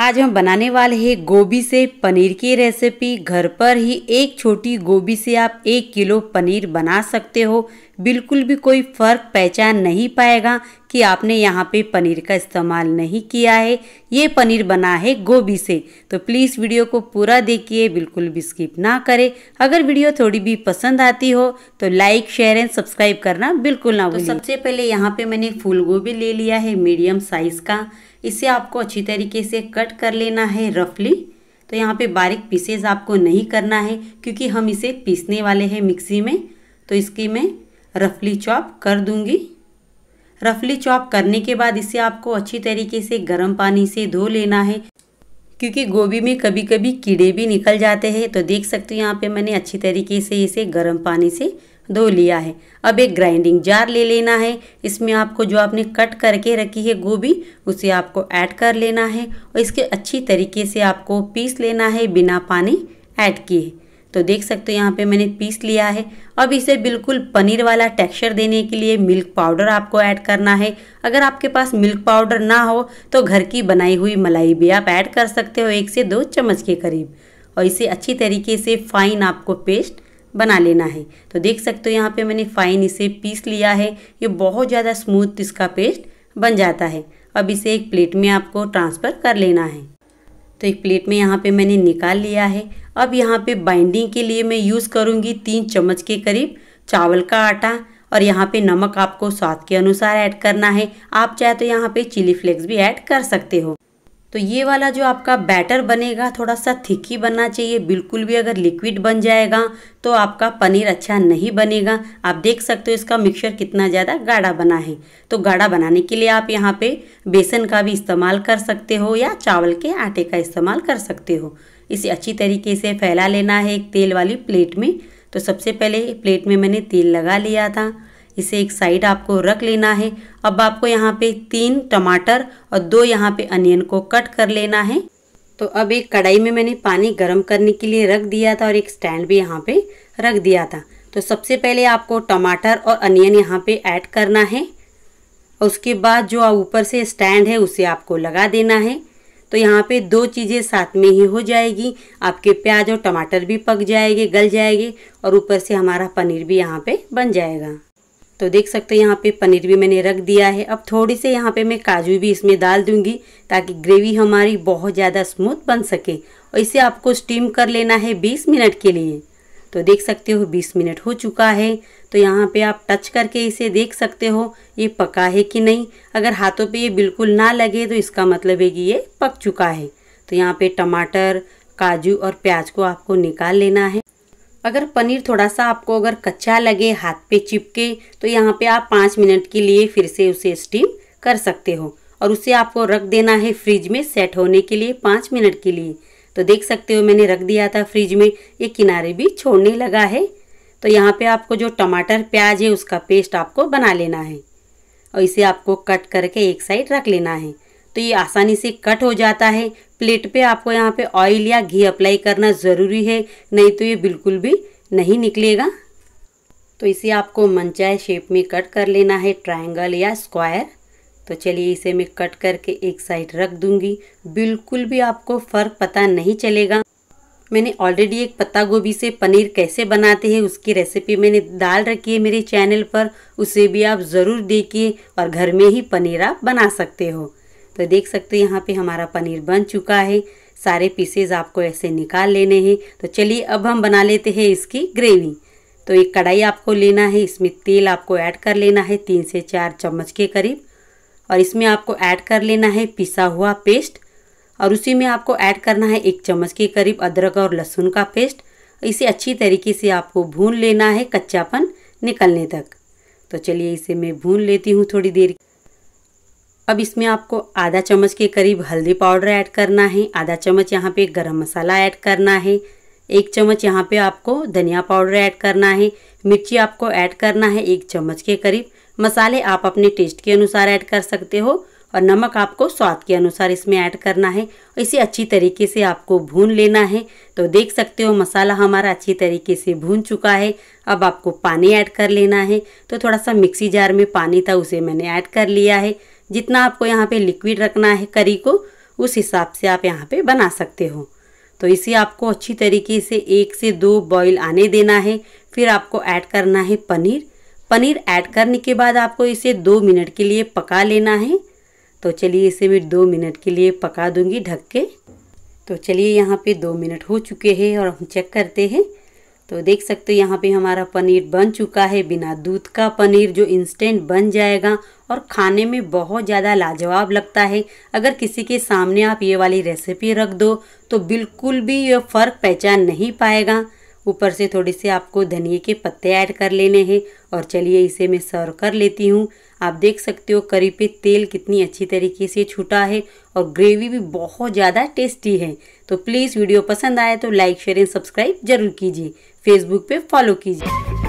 आज हम बनाने वाले हैं गोभी से पनीर की रेसिपी घर पर ही एक छोटी गोभी से आप एक किलो पनीर बना सकते हो बिल्कुल भी कोई फ़र्क पहचान नहीं पाएगा कि आपने यहाँ पे पनीर का इस्तेमाल नहीं किया है ये पनीर बना है गोभी से तो प्लीज़ वीडियो को पूरा देखिए बिल्कुल भी स्किप ना करें अगर वीडियो थोड़ी भी पसंद आती हो तो लाइक शेयर एंड सब्सक्राइब करना बिल्कुल ना भूलें तो सबसे पहले यहाँ पे मैंने फूल गोभी ले लिया है मीडियम साइज़ का इसे आपको अच्छी तरीके से कट कर लेना है रफली तो यहाँ पे बारीक पीसेज आपको नहीं करना है क्योंकि हम इसे पीसने वाले हैं मिक्सी में तो इसकी मैं रफली चॉप कर दूंगी रफली चॉप करने के बाद इसे आपको अच्छी तरीके से गर्म पानी से धो लेना है क्योंकि गोभी में कभी कभी कीड़े भी निकल जाते हैं तो देख सकते हो यहाँ पे मैंने अच्छी तरीके से इसे गर्म पानी से धो लिया है अब एक ग्राइंडिंग जार ले लेना है इसमें आपको जो आपने कट करके रखी है गोभी उसे आपको ऐड कर लेना है और इसके अच्छी तरीके से आपको पीस लेना है बिना पानी ऐड किए तो देख सकते हो यहाँ पे मैंने पीस लिया है अब इसे बिल्कुल पनीर वाला टेक्सचर देने के लिए मिल्क पाउडर आपको ऐड करना है अगर आपके पास मिल्क पाउडर ना हो तो घर की बनाई हुई मलाई भी आप ऐड कर सकते हो एक से दो चम्मच के करीब और इसे अच्छी तरीके से फाइन आपको पेस्ट बना लेना है तो देख सकते हो यहाँ पे मैंने फाइन इसे पीस लिया है ये बहुत ज़्यादा स्मूथ इसका पेस्ट बन जाता है अब इसे एक प्लेट में आपको ट्रांसफ़र कर लेना है तो एक प्लेट में यहाँ पे मैंने निकाल लिया है अब यहाँ पे बाइंडिंग के लिए मैं यूज़ करूँगी तीन चम्मच के करीब चावल का आटा और यहाँ पे नमक आपको स्वाद के अनुसार ऐड करना है आप चाहे तो यहाँ पे चिली फ्लेक्स भी ऐड कर सकते हो तो ये वाला जो आपका बैटर बनेगा थोड़ा सा थिक ही बनना चाहिए बिल्कुल भी अगर लिक्विड बन जाएगा तो आपका पनीर अच्छा नहीं बनेगा आप देख सकते हो इसका मिक्सचर कितना ज़्यादा गाढ़ा बना है तो गाढ़ा बनाने के लिए आप यहाँ पे बेसन का भी इस्तेमाल कर सकते हो या चावल के आटे का इस्तेमाल कर सकते हो इसे अच्छी तरीके से फैला लेना है एक तेल वाली प्लेट में तो सबसे पहले प्लेट में मैंने तेल लगा लिया था इसे एक साइड आपको रख लेना है अब आपको यहाँ पे तीन टमाटर और दो यहाँ पे अनियन को कट कर लेना है तो अब एक कढ़ाई में मैंने पानी गर्म करने के लिए रख दिया था और एक स्टैंड भी यहाँ पे रख दिया था तो सबसे पहले आपको टमाटर और अनियन यहाँ पे ऐड करना है और उसके बाद जो ऊपर से स्टैंड है उसे आपको लगा देना है तो यहाँ पे दो चीज़ें साथ में ही हो जाएगी आपके प्याज और टमाटर भी पक जाएंगे गल जाएंगे और ऊपर से हमारा पनीर भी यहाँ पे बन जाएगा तो देख सकते हैं यहाँ पे पनीर भी मैंने रख दिया है अब थोड़ी से यहाँ पे मैं काजू भी इसमें डाल दूंगी ताकि ग्रेवी हमारी बहुत ज़्यादा स्मूथ बन सके और इसे आपको स्टीम कर लेना है 20 मिनट के लिए तो देख सकते हो 20 मिनट हो चुका है तो यहाँ पे आप टच करके इसे देख सकते हो ये पका है कि नहीं अगर हाथों पर ये बिल्कुल ना लगे तो इसका मतलब है कि ये पक चुका है तो यहाँ पर टमाटर काजू और प्याज को आपको निकाल लेना है अगर पनीर थोड़ा सा आपको अगर कच्चा लगे हाथ पे चिपके तो यहाँ पे आप पाँच मिनट के लिए फिर से उसे स्टीम कर सकते हो और उसे आपको रख देना है फ्रिज में सेट होने के लिए पाँच मिनट के लिए तो देख सकते हो मैंने रख दिया था फ्रिज में ये किनारे भी छोड़ने लगा है तो यहाँ पे आपको जो टमाटर प्याज है उसका पेस्ट आपको बना लेना है और इसे आपको कट करके एक साइड रख लेना है तो ये आसानी से कट हो जाता है प्लेट पे आपको यहाँ पे ऑयल या घी अप्लाई करना ज़रूरी है नहीं तो ये बिल्कुल भी नहीं निकलेगा तो इसे आपको मनचाहे शेप में कट कर लेना है ट्रायंगल या स्क्वायर तो चलिए इसे मैं कट करके एक साइड रख दूंगी बिल्कुल भी आपको फ़र्क पता नहीं चलेगा मैंने ऑलरेडी एक पत्ता गोभी से पनीर कैसे बनाते हैं उसकी रेसिपी मैंने डाल रखी है मेरे चैनल पर उसे भी आप ज़रूर देखिए और घर में ही पनीर आप बना सकते हो तो देख सकते हैं यहाँ पे हमारा पनीर बन चुका है सारे पीसेज आपको ऐसे निकाल लेने हैं तो चलिए अब हम बना लेते हैं इसकी ग्रेवी तो एक कढ़ाई आपको लेना है इसमें तेल आपको ऐड कर लेना है तीन से चार चम्मच के करीब और इसमें आपको ऐड कर लेना है पिसा हुआ पेस्ट और उसी में आपको ऐड करना है एक चम्मच के करीब अदरक और लहसुन का पेस्ट इसे अच्छी तरीके से आपको भून लेना है कच्चापन निकलने तक तो चलिए इसे मैं भून लेती हूँ थोड़ी देर अब इसमें आपको आधा चम्मच के करीब हल्दी पाउडर ऐड करना है आधा चम्मच यहाँ पे गरम मसाला ऐड करना है एक चम्मच यहाँ पे आपको धनिया पाउडर ऐड करना है मिर्ची आपको ऐड करना है एक चम्मच के करीब मसाले आप अपने टेस्ट के अनुसार ऐड कर सकते हो और नमक आपको स्वाद के अनुसार इसमें ऐड करना है इसे अच्छी तरीके से आपको भून लेना है तो देख सकते हो मसाला हमारा अच्छी तरीके से भून चुका है अब आपको पानी ऐड कर लेना है तो थोड़ा सा मिक्सी जार में पानी था उसे मैंने ऐड कर लिया है जितना आपको यहाँ पे लिक्विड रखना है करी को उस हिसाब से आप यहाँ पे बना सकते हो तो इसे आपको अच्छी तरीके से एक से दो बॉईल आने देना है फिर आपको ऐड करना है पनीर पनीर ऐड करने के बाद आपको इसे दो मिनट के लिए पका लेना है तो चलिए इसे मैं दो मिनट के लिए पका दूंगी ढक के तो चलिए यहाँ पे दो मिनट हो चुके हैं और हम चेक करते हैं तो देख सकते हो यहाँ पे हमारा पनीर बन चुका है बिना दूध का पनीर जो इंस्टेंट बन जाएगा और खाने में बहुत ज़्यादा लाजवाब लगता है अगर किसी के सामने आप ये वाली रेसिपी रख दो तो बिल्कुल भी ये फ़र्क पहचान नहीं पाएगा ऊपर से थोड़े से आपको धनिए के पत्ते ऐड कर लेने हैं और चलिए इसे मैं सर्व कर लेती हूँ आप देख सकते हो करी पे तेल कितनी अच्छी तरीके से छूटा है और ग्रेवी भी बहुत ज़्यादा टेस्टी है तो प्लीज़ वीडियो पसंद आए तो लाइक शेयर एंड सब्सक्राइब जरूर कीजिए फेसबुक पे फॉलो कीजिए